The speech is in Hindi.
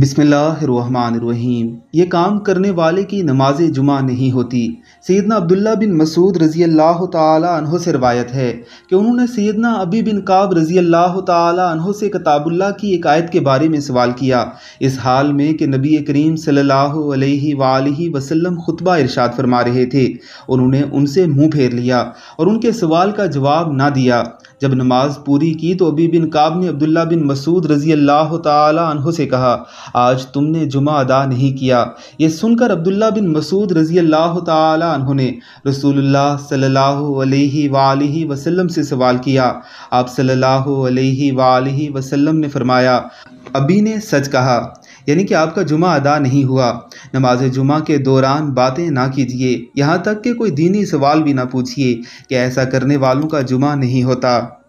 बिसमीम ये काम करने वाले की नमाज जुमा नहीं होती सैदना अब्दुल्ला बिन मसूद रज़ी अल्लाह तहों से रवायत है कि उन्होंने सैदना अबी बिन काब रज़ी अल्लाह तहों से कताबुल्ला की एक आयत के बारे में सवाल किया इस हाल में कि नबी करीम सल्ला वसम खुतबा इरशाद फरमा रहे थे उन्होंने उनसे मुँह फेर लिया और उनके सवाल का जवाब ना दिया जब नमाज पूरी की तो अबी बिन काब ने अब्दुल्ला बिन मसूद रजी अल्लाह तहों से कहा आज तुमने जुमा अदा नहीं किया यह सुनकर अब्दुल्ला बिन मसूद रजी अल्लाह तहों ने रसूल सल्ला वसलम से सवाल किया आप सल्ला वसलम ने फरमाया अबी ने सच कहा यानी कि आपका जुमा अदा नहीं हुआ नमाज जुमा के दौरान बातें ना कीजिए यहाँ तक कि कोई दीनी सवाल भी ना पूछिए कि ऐसा करने वालों का जुमा नहीं होता